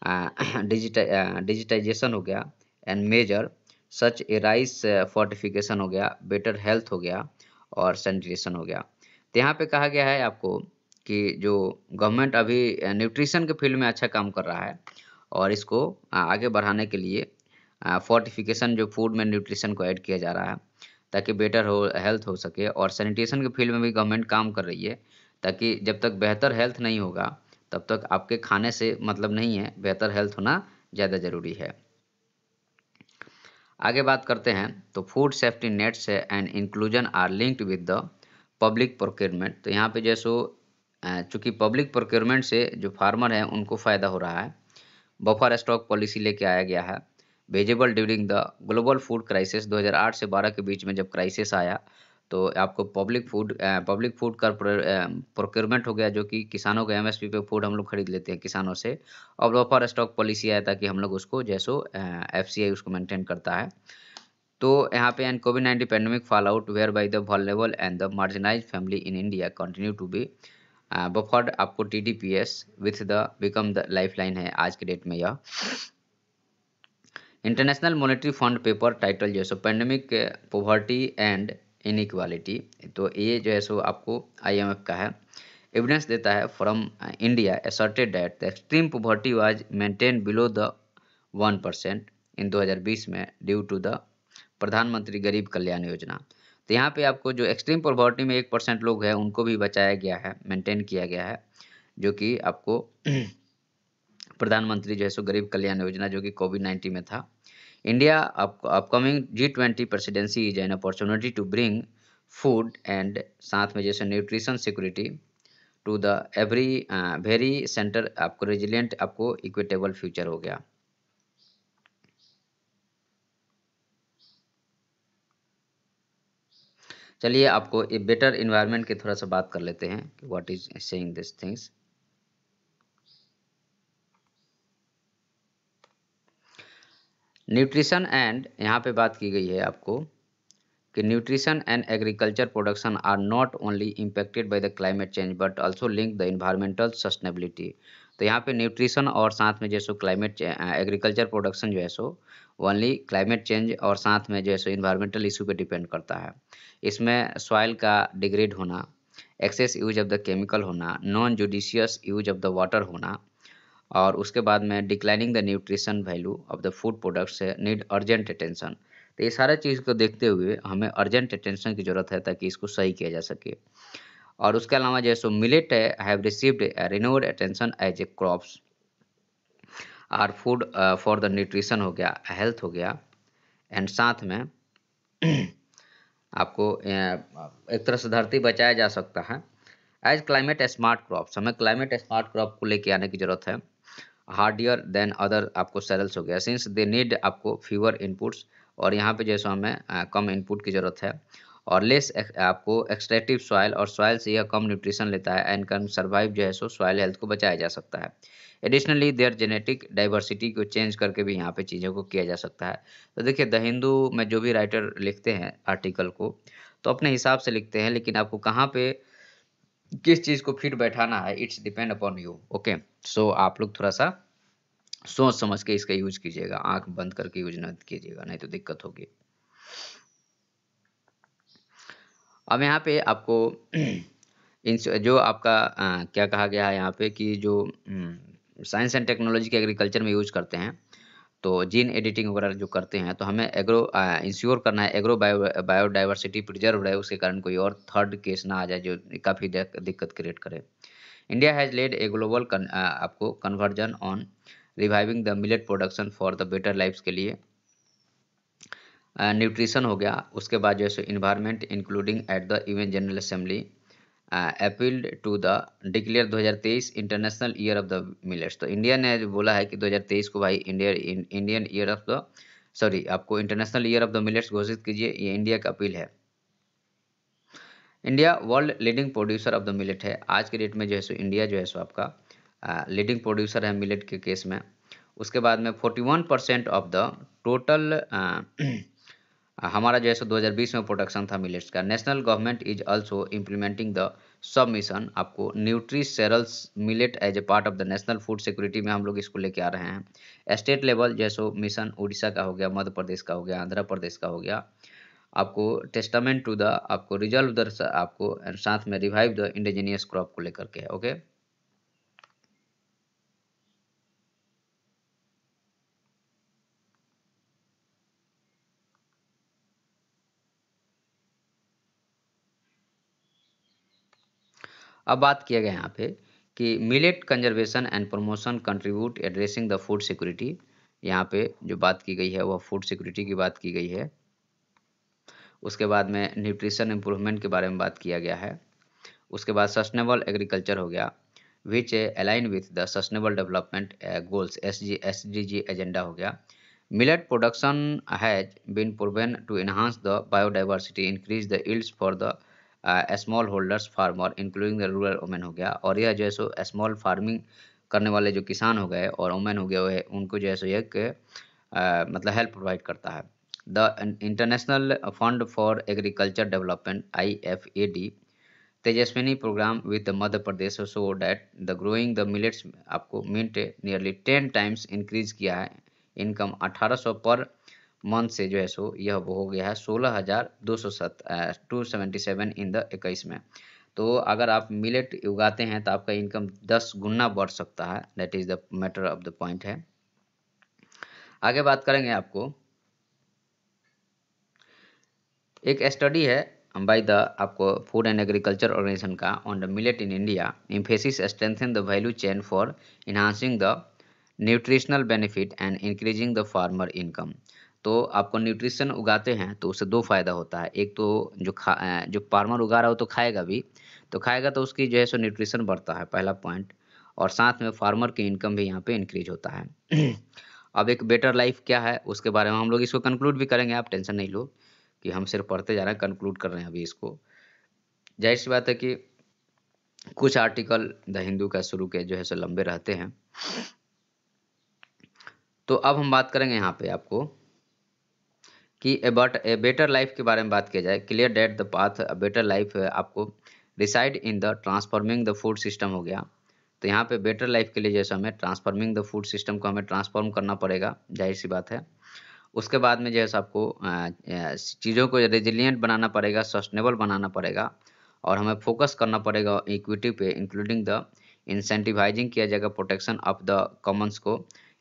डिजिटा uh, uh हो गया and measure such a rice fortification हो गया better health हो गया और sanitation हो गया तो यहाँ पे कहा गया है आपको कि जो गवर्नमेंट अभी न्यूट्रिशन के फील्ड में अच्छा काम कर रहा है और इसको आगे बढ़ाने के लिए फोर्टिफिकेशन जो फूड में न्यूट्रिशन को ऐड किया जा रहा है ताकि बेटर हो हेल्थ हो सके और सैनिटेशन के फील्ड में भी गवर्नमेंट काम कर रही है ताकि जब तक बेहतर हेल्थ नहीं होगा तब तक आपके खाने से मतलब नहीं है बेहतर हेल्थ होना ज़्यादा ज़रूरी है आगे बात करते हैं तो food safety nets and inclusion are linked with the public procurement तो यहाँ पे जैसो चूँकि पब्लिक प्रोक्योरमेंट से जो फार्मर हैं उनको फ़ायदा हो रहा है बफर स्टॉक पॉलिसी लेके आया गया है vegetable during the global food crisis 2008 से 12 के बीच में जब क्राइसिस आया तो आपको पब्लिक फूड पब्लिक फूड का प्रोक्योरमेंट हो गया जो कि किसानों के एमएसपी पे फूड हम लोग खरीद लेते हैं किसानों से और बफर स्टॉक पॉलिसी आया ताकि हम लोग उसको जैसो एफ उसको मेनटेन करता है तो यहाँ पे and COVID nineteen pandemic fallout whereby the vulnerable and the marginalise family in India continue to be buffered uh, आपको T D P S with the become the lifeline है आज के date में यह international monetary fund paper title जो है सो pandemic poverty and inequality तो ये जो है सो आपको आईएमएफ का है एविडेंस देता है from India asserted that the extreme poverty was maintain below the one percent in 2020 में ड्यू टू द प्रधानमंत्री गरीब कल्याण योजना तो यहाँ पे आपको जो एक्सट्रीम पॉवर्टी में एक परसेंट लोग हैं उनको भी बचाया गया है मेंटेन किया गया है जो कि आपको प्रधानमंत्री जो है सो गरीब कल्याण योजना जो कि कोविड नाइन्टीन में था India upcoming G twenty presidency is an opportunity to bring food and साथ में जैसे nutrition security to the every very centre आपको रेजिलियंट आपको इक्विटेबल फ्यूचर हो गया चलिए आपको ए बेटर इन्वायरमेंट की थोड़ा सा बात कर लेते हैं what is saying this things nutrition and यहाँ पे बात की गई है आपको कि nutrition and agriculture production are not only impacted by the climate change but also link the environmental sustainability तो यहाँ पे न्यूट्रिशन और साथ में जैसे क्लाइमेट एग्रीकल्चर प्रोडक्शन जो है सो ओनली क्लाइमेट चेंज और साथ में जो है सो इन्वायरमेंटल इशू पे डिपेंड करता है इसमें सॉयल का डिग्रेड होना excess use of the chemical होना non judicious use of the water होना और उसके बाद में declining the nutrition value of the food products need urgent attention तो ये सारा चीज़ को देखते हुए हमें अर्जेंट अटेंशन की ज़रूरत है ताकि इसको सही किया जा सके और उसके अलावा जो सो millet have received renewed attention as a crops are food for the nutrition हो गया हेल्थ हो गया एंड साथ में आपको uh, एक तरह से धरती बचाया जा सकता है एज क्लाइमेट स्मार्ट क्रॉप्स हमें क्लाइमेट स्मार्ट क्रॉप को लेके आने की ज़रूरत है हार्डियर देन अदर आपको सेरल्स हो गया सिंस दे नीड आपको फ्यूअर इनपुट्स और यहाँ पे जैसे हमें कम इनपुट की ज़रूरत है और लेस एक, eh, आपको एक्सट्रैक्टिव सॉइल और सॉइल से यह कम न्यूट्रिशन लेता है एंड कैन सर्वाइव जो है सो सॉइल हेल्थ को बचाया जा सकता है एडिशनली देयर जेनेटिक डाइवर्सिटी को चेंज करके भी यहाँ पे चीज़ों को किया जा सकता है तो देखिए द हिंदू में जो भी राइटर लिखते हैं आर्टिकल को तो अपने हिसाब से लिखते हैं लेकिन आपको कहाँ पे किस चीज़ को फिट बैठाना है it's depend upon you okay so आप लोग थोड़ा सा सोच समझ के इसका यूज कीजिएगा आंख बंद करके यूज न कीजिएगा नहीं तो दिक्कत होगी अब यहाँ पे आपको इन जो आपका आ, क्या कहा गया है यहाँ पे कि जो साइंस एंड टेक्नोलॉजी के एग्रीकल्चर में यूज करते हैं तो जीन एडिटिंग वगैरह जो करते हैं तो हमें एग्रो इंश्योर करना है एग्रो बायो बायोडाइवर्सिटी प्रिजर्व रहे उसके कारण कोई और थर्ड केस ना आ जाए जो काफ़ी दिक्कत क्रिएट करे India has led a global आपको conversion on reviving the millet production for the better life के लिए न्यूट्रिशन uh, हो गया उसके बाद जो है सो environment including at the event general assembly appealed to the declare 2023 international year of the millets तो इंडिया ने जो बोला है कि 2023 को भाई India Indian year of the sorry आपको international year of the millets घोषित कीजिए ये इंडिया का अपील है India world leading producer of the millet है आज के डेट में जो है सो इंडिया जो है सो आपका लीडिंग प्रोड्यूसर है मिलेट के केस में उसके बाद में 41 परसेंट ऑफ द टोटल हमारा जो है सो 2020 में प्रोडक्शन था मिलेट्स का national government is also implementing the sub mission आपको nutri cereals millet as a part of the national food security में हम लोग इसको लेके आ रहे हैं स्टेट लेवल जो है सो मिशन उड़ीसा का हो गया मध्य प्रदेश का हो गया आंध्र प्रदेश का हो गया आपको टेस्टामेंट टू द आपको रिजल्व द आपको एंड साथ में रिवाइव द इंडिजीनियस क्रॉप को लेकर के ओके okay? अब बात किया गया यहाँ पे कि millet conservation and promotion contribute addressing the food security यहाँ पे जो बात की गई है वह फूड सिक्योरिटी की बात की गई है उसके बाद में न्यूट्रिशन इम्प्रूवमेंट के बारे में बात किया गया है उसके बाद सस्टेनेबल एग्रीकल्चर हो गया which align with the sustainable development goals S G S D G agenda हो गया millet production has been proven to enhance the biodiversity increase the yields for the smallholders farmer including the rural women हो गया और यह जो है so small farming करने वाले जो किसान हो गए और वोमेन हो गए उनको जो है सो एक uh, मतलब हेल्प प्रोवाइड करता है the international fund for agriculture development I F A D Tejaswini program with Madhya Pradesh so that the growing the millets आपको minute nearly ten times increase किया है इनकम अठारह सौ पर मंथ से जो है सो यह वो हो गया है सोलह हज़ार दो सौ सत two seventy seven in the इक्कीस में तो अगर आप मिलेट उगाते हैं तो आपका इनकम दस गुना बढ़ सकता है that is the matter of the point है आगे बात करेंगे आपको एक स्टडी है बाय द आपको फूड एंड एग्रीकल्चर ऑर्गेनाइजेशन का on the millet in India emphasis strengthen the value chain for enhancing the nutritional benefit and increasing the farmer income तो आपको न्यूट्रिशन उगाते हैं तो उससे दो फायदा होता है एक तो जो खा जो फार्मर उगा रहा हो तो खाएगा भी तो खाएगा तो उसकी जो है सो न्यूट्रिशन बढ़ता है पहला पॉइंट और साथ में फार्मर की इनकम भी यहाँ पे इंक्रीज होता है अब एक बेटर लाइफ क्या है उसके बारे में हम लोग इसको कंक्लूड भी करेंगे आप टेंशन नहीं लो कि हम सिर्फ पढ़ते जा रहे हैं कंक्लूड कर रहे हैं अभी इसको जाहिर सी बात है कि कुछ आर्टिकल द हिंदू का शुरू के जो है सो लंबे रहते हैं तो अब हम बात करेंगे यहाँ पे आपको कि अबाउट ए बेटर लाइफ के बारे में बात किया जाए clear that the path better life आपको decide in the transforming the food system हो गया तो यहाँ पे बेटर लाइफ के लिए जैसे हमें ट्रांसफॉर्मिंग द फूड सिस्टम को हमें ट्रांसफॉर्म करना पड़ेगा जाहिर सी बात है उसके बाद में जैसे आपको चीज़ों को रेजिलियंट बनाना पड़ेगा सस्टेनेबल बनाना पड़ेगा और हमें फोकस करना पड़ेगा इक्विटी पे इंक्लूडिंग द इंसेंटिवाइजिंग किया जाएगा प्रोटेक्शन ऑफ द कॉमन्स को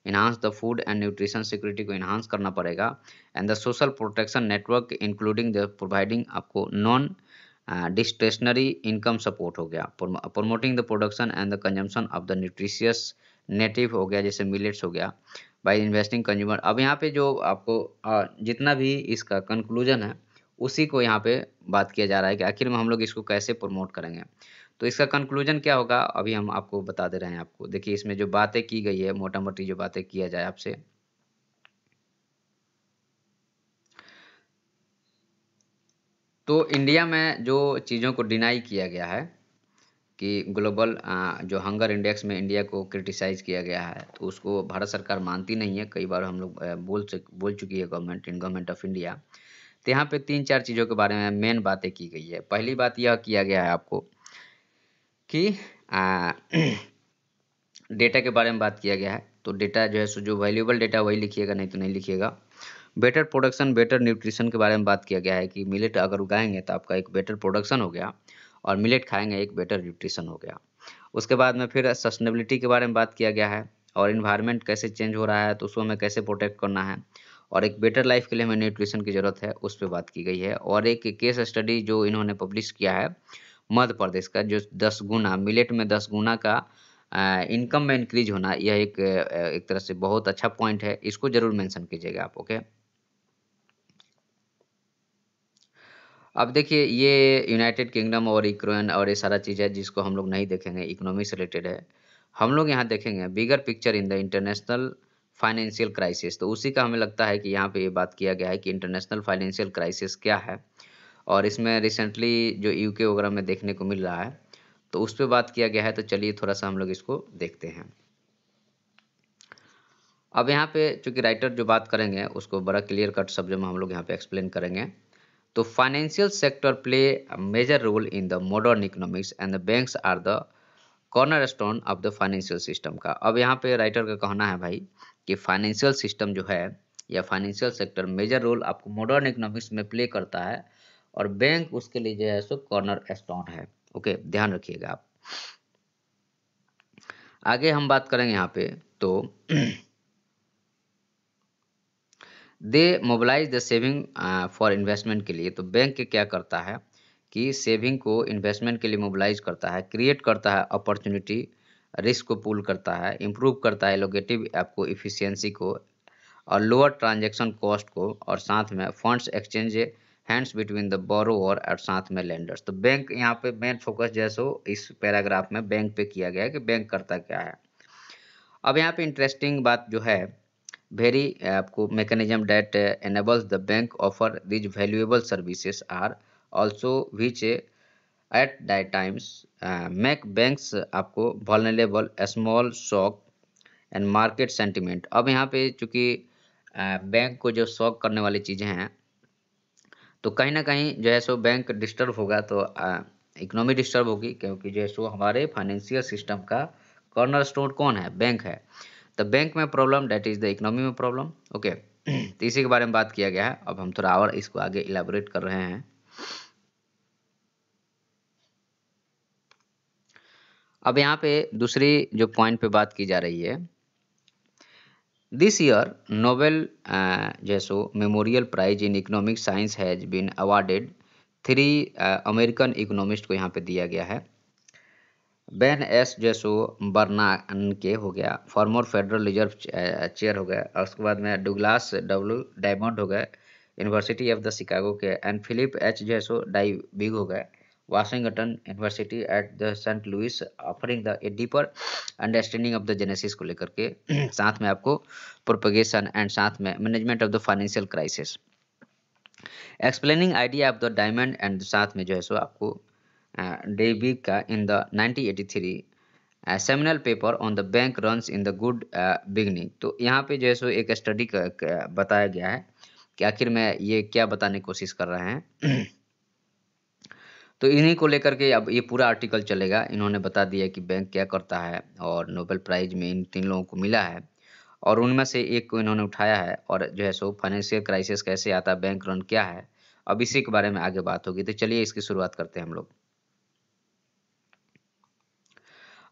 enhance the food and nutrition security को इन्हांस करना पड़ेगा and the social protection network including the providing आपको नॉन डिस्टेशनरी इनकम सपोर्ट हो गया promoting the production and the consumption of the nutritious native हो गया जैसे मिलेट्स हो गया बाय इन्वेस्टिंग कंज्यूमर अब यहाँ पे जो आपको uh, जितना भी इसका कंक्लूजन है उसी को यहाँ पे बात किया जा रहा है कि आखिर में हम लोग इसको कैसे प्रमोट करेंगे तो इसका कंक्लूजन क्या होगा अभी हम आपको बता दे रहे हैं आपको देखिए इसमें जो बातें की गई है मोटा मोटी जो बातें किया जाए आपसे तो इंडिया में जो चीज़ों को डिनाई किया गया है कि ग्लोबल जो हंगर इंडेक्स में इंडिया को क्रिटिसाइज़ किया गया है तो उसको भारत सरकार मानती नहीं है कई बार हम लोग बोल बोल चुकी है government in government of India तो यहाँ पे तीन चार चीज़ों के बारे में मेन बातें की गई है पहली बात यह किया गया है आपको कि डेटा के बारे में बात किया गया है तो डेटा जो है सो जो वैल्यूबल डेटा वही लिखिएगा नहीं तो नहीं लिखिएगा बेटर प्रोडक्शन बेटर न्यूट्रिशन के बारे में बात किया गया है कि मिलेट अगर उगाएंगे तो आपका एक बेटर प्रोडक्शन हो गया और मिलेट खाएंगे एक बेटर न्यूट्रिशन हो गया उसके बाद में फिर सस्टेनेबिलिटी के बारे में बात किया गया है और इन्वायरमेंट कैसे चेंज हो रहा है तो उसको हमें कैसे प्रोटेक्ट करना है और एक बेटर लाइफ के लिए हमें न्यूट्रिशन की ज़रूरत है उस पर बात की गई है और एक केस स्टडी जो इन्होंने पब्लिश किया है मध्य प्रदेश का जो दस गुना मिलेट में दस गुना का इनकम में इंक्रीज होना यह एक एक तरह से बहुत अच्छा पॉइंट है इसको जरूर मेंशन कीजिएगा आप ओके अब देखिए ये यूनाइटेड किंगडम और यूक्रेन और ये सारा चीज़ है जिसको हम लोग नहीं देखेंगे इकोनॉमी से रिलेटेड है हम लोग यहाँ देखेंगे bigger picture in the international financial crisis तो उसी का हमें लगता है कि यहाँ पे ये बात किया गया है कि इंटरनेशनल फाइनेंशियल क्राइसिस क्या है और इसमें रिसेंटली जो यूके वगैरह में देखने को मिल रहा है तो उस पर बात किया गया है तो चलिए थोड़ा सा हम लोग इसको देखते हैं अब यहाँ पे चूँकि राइटर जो बात करेंगे उसको बड़ा क्लियर कट शब्द में हम लोग यहाँ पे एक्सप्लेन करेंगे तो financial sector play major role in the modern economics and the banks are the cornerstone of the financial system का अब यहाँ पे राइटर का कहना है भाई कि फाइनेंशियल सिस्टम जो है या फाइनेंशियल सेक्टर मेजर रोल आपको मॉडर्न इकोनॉमिक्स में प्ले करता है और बैंक उसके लिए जो है सो कॉर्नर स्टोन है ओके ध्यान रखिएगा आप आगे हम बात करेंगे यहाँ पे तो they mobilise the saving for investment के लिए तो बैंक के क्या करता है कि सेविंग को इन्वेस्टमेंट के लिए मोबलाइज करता है क्रिएट करता है अपॉर्चुनिटी रिस्क को पूल करता है इम्प्रूव करता है एलोगेटिव आपको को इफिशियंसी को और लोअर ट्रांजेक्शन कॉस्ट को और साथ में funds exchange hands between the borrow और साथ में लेंडर्स तो बैंक यहाँ पे मेन फोकस जैसे इस पैराग्राफ में बैंक पे किया गया है कि बैंक करता क्या है अब यहाँ पे इंटरेस्टिंग बात जो है वेरी आपको mechanism that enables the bank offer these valuable services are also which at that times make banks आपको vulnerable small shock and market sentiment अब यहाँ पे चूँकि बैंक uh, को जो शॉक करने वाली चीज़ें हैं तो कहीं ना कहीं जो है सो बैंक डिस्टर्ब होगा तो इकोनॉमी डिस्टर्ब होगी क्योंकि जो है सो हमारे फाइनेंशियल सिस्टम का कॉर्नर स्टोन कौन है बैंक है तो बैंक में problem that is the economy में प्रॉब्लम ओके तो इसी के बारे में बात किया गया है अब हम थोड़ा और इसको आगे इलेबोरेट कर रहे हैं अब यहाँ पे दूसरी जो पॉइंट पे बात की जा रही है दिस ईयर नोबेल जैसो memorial prize in economic science has been awarded three American economist को यहाँ पे दिया गया है बेन एस जैसो बर्नान के हो गया फॉर्मर फेडरल रिजर्व चेयर हो गया और उसके बाद में डुगलास डब्ल्यू डायमंड हो गए यूनिवर्सिटी ऑफ द शिकागो के एंड फिलिप एच जैसो बिग हो गए Washington University at the St. Louis offering the a deeper understanding of the genesis को लेकर के साथ में आपको propagation and साथ में management of the financial crisis explaining idea of the diamond and साथ में जो है सो आपको डेबी का in the 1983 seminal paper on the bank runs in the good beginning तो यहाँ पे जो है सो एक स्टडी बताया गया है कि आखिर में ये क्या बताने की कोशिश कर रहे हैं तो इन्हीं को लेकर के अब ये पूरा आर्टिकल चलेगा इन्होंने बता दिया कि बैंक क्या करता है और नोबेल प्राइज़ में इन तीन लोगों को मिला है और उनमें से एक को इन्होंने उठाया है और जो है सो फाइनेंशियल क्राइसिस कैसे आता है बैंक रन क्या है अब इसी के बारे में आगे बात होगी तो चलिए इसकी शुरुआत करते हैं हम लोग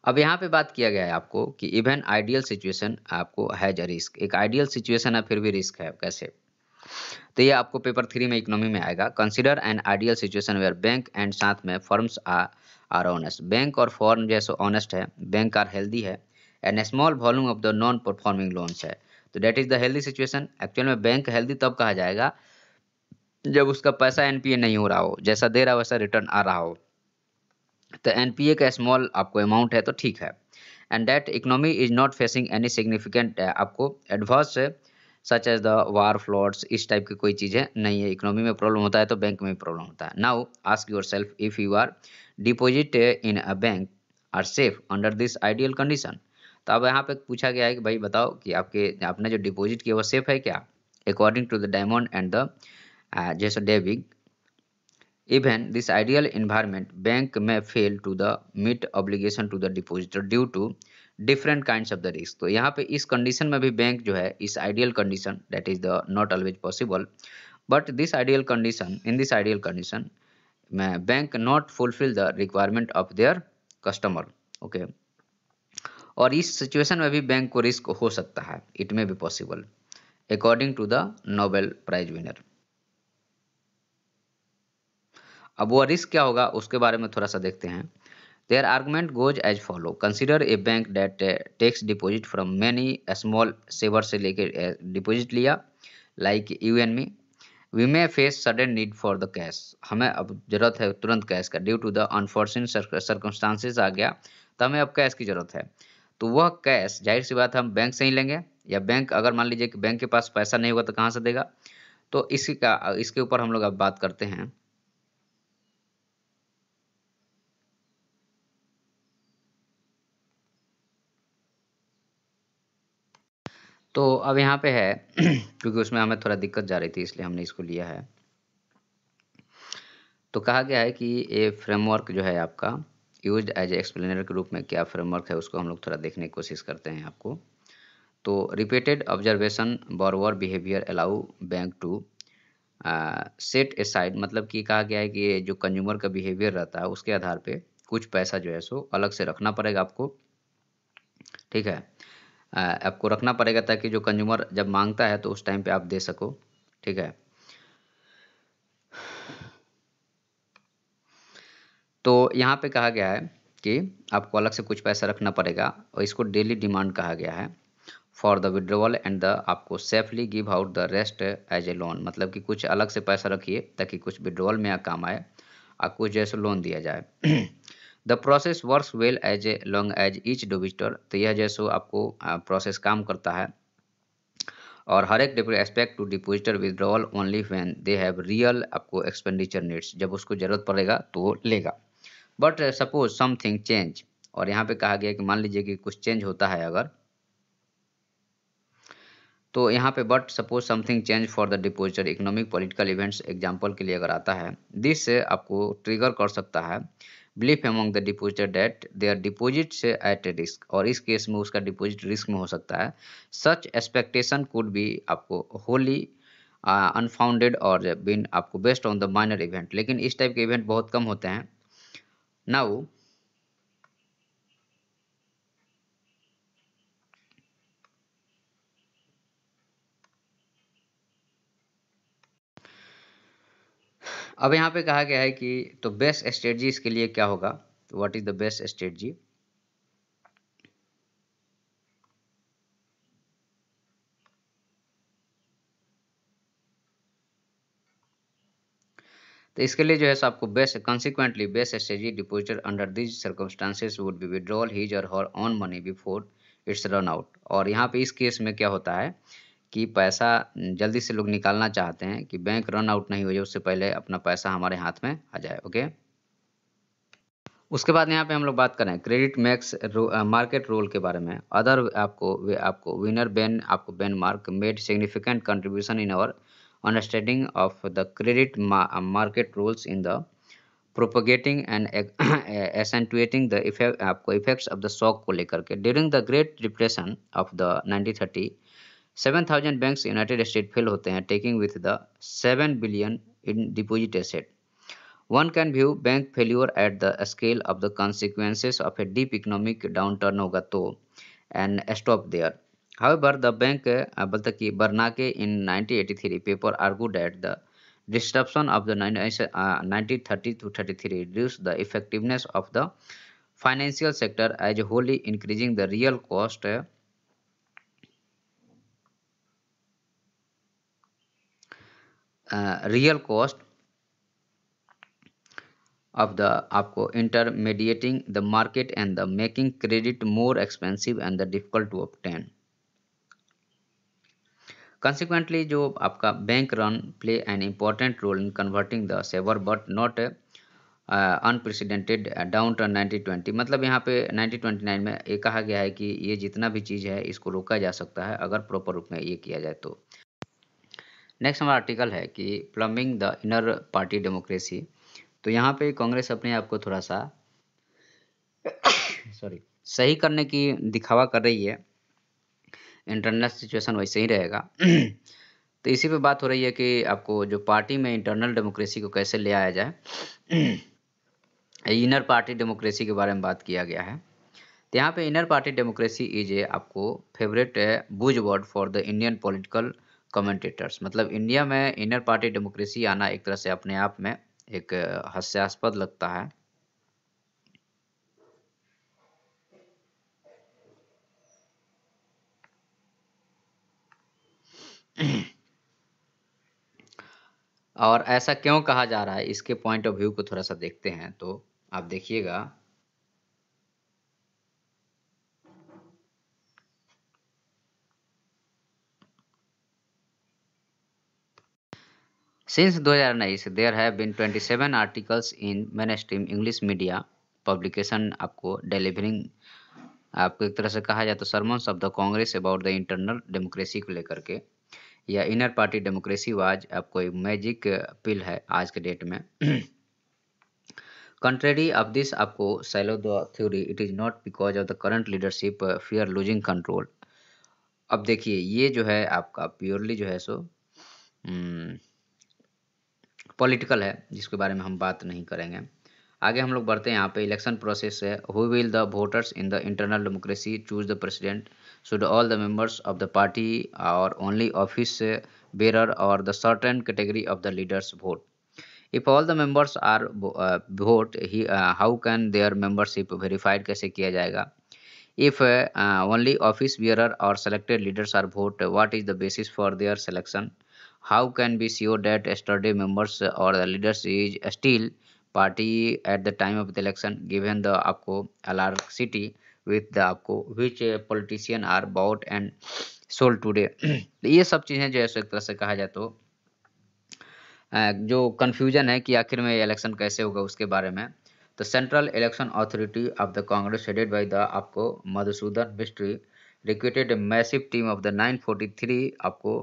अब यहाँ पे बात किया गया है आपको कि इवन आइडियल सिचुएशन आपको हैज अ रिस्क एक आइडियल सिचुएशन है फिर भी रिस्क है कैसे तो ये आपको पेपर थ्री में इकोनॉमी में आएगा consider an ideal situation where bank and साथ में फर्म्स आर ऑनेस्ट बैंक और फॉर्म जैसे ऑनेस्ट है बैंक आर हेल्दी है and small volume of the non performing loans है तो that is the healthy situation actual में बैंक हेल्दी तब कहा जाएगा जब उसका पैसा एनपीए नहीं हो रहा हो जैसा दे रहा वैसा रिटर्न आ रहा हो तो एनपीए का स्मॉल आपको अमाउंट है तो ठीक है and that economy is not facing any significant आपको adverse such as the war floods इस टाइप की कोई चीज़ें नहीं है इकोनॉमी में प्रॉब्लम होता है तो बैंक में भी प्रॉब्लम होता है now ask yourself if you are deposit in a bank are safe under this ideal condition तो अब यहाँ पे पूछा गया है कि भाई बताओ कि आपके आपने जो डिपॉजिट किया वो सेफ है क्या according to the Diamond and the जैसे Dybvig even this ideal environment bank may fail to the meet obligation to the depositor due to different kind of the risk तो यहाँ पे इस कंडीशन में भी बैंक जो है इस ideal condition that is the not always possible but this ideal condition in this ideal condition में bank not fulfil the requirement of their customer okay और इस सिचुएशन में भी बैंक को रिस्क हो सकता है it may be possible according to the Nobel prize winner अब वो रिस्क क्या होगा उसके बारे में थोड़ा सा देखते हैं Their argument goes as follow. Consider a bank that uh, takes deposit from many uh, small saver से लेके डिपॉजिट लिया like you and me we may face sudden need for the cash हमें अब जरूरत है तुरंत कैश का due to the unfortunate circumstances आ गया तो हमें अब कैश की जरूरत है तो वह कैश जाहिर सी बात हम बैंक से ही लेंगे या बैंक अगर मान लीजिए कि बैंक के पास पैसा नहीं होगा तो कहाँ से देगा तो इसी का इसके ऊपर हम लोग अब बात करते हैं तो अब यहाँ पे है क्योंकि उसमें हमें थोड़ा दिक्कत जा रही थी इसलिए हमने इसको लिया है तो कहा गया है कि ये फ्रेमवर्क जो है आपका यूज एज एक्सप्लेनर के रूप में क्या फ्रेमवर्क है उसको हम लोग थोड़ा देखने की कोशिश करते हैं आपको तो repeated observation borrower behaviour allow bank to set aside मतलब कि कहा गया है कि जो कंज्यूमर का बिहेवियर रहता है उसके आधार पे कुछ पैसा जो है सो अलग से रखना पड़ेगा आपको ठीक है आपको रखना पड़ेगा ताकि जो कंज्यूमर जब मांगता है तो उस टाइम पे आप दे सको ठीक है तो यहाँ पे कहा गया है कि आपको अलग से कुछ पैसा रखना पड़ेगा और इसको डेली डिमांड कहा गया है for the withdrawal and the आपको safely give out the rest as a loan मतलब कि कुछ अलग से पैसा रखिए ताकि कुछ विड्रोवल में काम आए आपको जैसे लोन दिया जाए the process works well as a long as each depositor तो यह जैसे आपको प्रोसेस काम करता है और हर एक expect to depositor withdrawal only when they have real आपको एक्सपेंडिचर नीड्स जब उसको जरूरत पड़ेगा तो लेगा बट सपोज समथिंग चेंज और यहाँ पे कहा गया कि मान लीजिए कि कुछ चेंज होता है अगर तो यहाँ पे but suppose something change for the depositor economic political events example के लिए अगर आता है दिस से uh, आपको ट्रिगर कर सकता है belief among the depositor that their deposit से एट ए रिस्क और इस केस में उसका डिपोजिट रिस्क में हो सकता है सच एक्सपेक्टेशन कुड भी आपको होली अनफाउंडेड और बिन आपको based on the minor event लेकिन इस टाइप के इवेंट बहुत कम होते हैं नाउ अब यहाँ पे कहा गया है कि तो बेस्ट स्ट्रेटजी इसके लिए क्या होगा तो what is the best strategy तो इसके लिए जो है सो आपको best consequently best strategy depositor under this circumstances would be withdrawal his or her own money before it's run out और यहाँ पे इस केस में क्या होता है कि पैसा जल्दी से लोग निकालना चाहते हैं कि बैंक रन आउट नहीं हो जाए उससे पहले अपना पैसा हमारे हाथ में आ जाए ओके उसके बाद यहाँ पे हम लोग बात करें क्रेडिट मैक्स रो, मार्केट रोल के बारे में अदर आपको वे आपको विनर बेन आपको Ben mark made significant contribution in our understanding of the credit market roles in the propagating and accentuating the effect आपको इफेक्ट्स ऑफ द शॉक को लेकर के during the Great Depression of the nineteen thirty seven thousand banks United State fail होते हैं taking with the seven billion in deposit asset one can view bank failure at the scale of the consequences of a deep economic downturn होगा तो and stop there however the bank बोलते कि Bernanke in nineteen eighty three paper argued at the disturbance of the nineteen thirty two thirty three reduce the effectiveness of the financial sector as wholly increasing the real cost real cost of the आपको intermediating the market and the making credit more expensive and the difficult to obtain consequently जो आपका bank run play an important role in converting the saver but not unprecedented downturn nineteen twenty मतलब यहाँ पे nineteen twenty nine में ये कहा गया है कि ये जितना भी चीज़ है इसको रोका जा सकता है अगर प्रॉपर रूप में ये किया जाए तो नेक्स्ट हमारा आर्टिकल है कि plumbing the inner party democracy तो यहाँ पे कांग्रेस अपने आप को थोड़ा सा सॉरी सही करने की दिखावा कर रही है इंटरनल सिचुएशन वैसे ही रहेगा तो इसी पे बात हो रही है कि आपको जो पार्टी में इंटरनल डेमोक्रेसी को कैसे ले आया जाए इनर पार्टी डेमोक्रेसी के बारे में बात किया गया है तो यहाँ पे inner party democracy is a आपको favourite buzzword for the Indian political commentators मतलब इंडिया में इनर पार्टी डेमोक्रेसी आना एक तरह से अपने आप में एक हास्यास्पद लगता है और ऐसा क्यों कहा जा रहा है इसके पॉइंट ऑफ व्यू को थोड़ा सा देखते हैं तो आप देखिएगा since 2019, there have been 27 articles in mainstream English media publication आपको डिलीवरिंग आपको एक तरह से कहा जाए तो sermons of the Congress about the internal democracy को लेकर के या इनर पार्टी डेमोक्रेसी वाज आपको एक मैजिक पिल है आज के डेट में कंट्रेरी ऑफ दिस आपको shallow the theory it is not because of the current leadership fear losing control अब देखिए ये जो है आपका प्योरली जो है सो so, हम्म, पॉलिटिकल है जिसके बारे में हम बात नहीं करेंगे आगे हम लोग बढ़ते हैं यहाँ पे इलेक्शन प्रोसेस है who will the voters in the internal democracy choose the president should all the members of the party or only office bearer or the certain category of the leaders vote if all the members are vote ही how can their membership verified कैसे किया जाएगा if only office bearer or selected leaders are vote what is the basis for their selection how can be sure that yesterday members or the leaders is still party at the time of the election given the आपको electricity with the आपको which politician are bought and sold today ये सब चीज़ें जो है सो एक तरह से कहा जाए तो जो कन्फ्यूजन है कि आखिर में इलेक्शन कैसे होगा उसके बारे में तो central election authority of the Congress headed by the आपको Madhusudan Mistry recruited massive team of the 943 आपको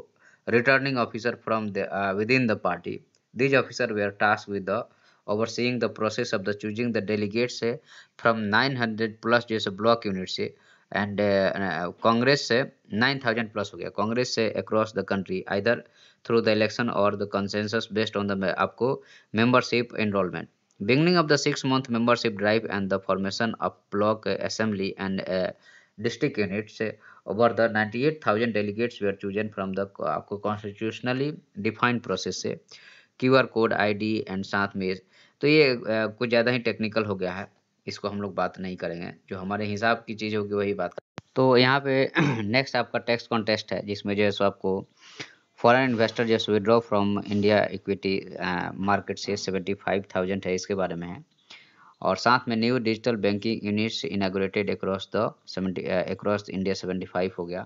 returning officer from the, uh, within the party. These officers were tasked with the overseeing the process of the choosing the delegates uh, from 900 plus just block units, से eh, एंड eh, uh, Congress से 9000 plus. Okay, Congress Congress across the country either through the election or the consensus based on the. आपको membership beginning of the six month membership drive and the formation of block assembly and uh, district units over the 98,000 delegates were chosen from the आपको constitutionally defined process से Q R code आई and साथ में तो ये आ, कुछ ज़्यादा ही technical हो गया है इसको हम लोग बात नहीं करेंगे जो हमारे हिसाब की चीज़ होगी वही बात करें तो यहाँ पे नेक्स्ट आपका टैक्स कॉन्टेस्ट है जिसमें जो है सो आपको फॉरन इन्वेस्टर जो withdraw from India equity market से सेवेंटी फाइव थाउजेंड है इसके बारे में है और साथ में new digital banking units inaugurated across the seventy across India seventy five हो गया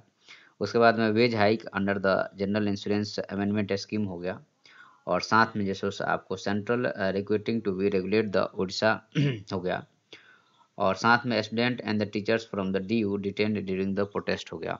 उसके बाद में wage hike under the general insurance amendment scheme हो गया और साथ में जैसे आपको central recruiting to be regulate the Orissa हो गया और साथ में student and the teachers from the D U detain during the protest हो गया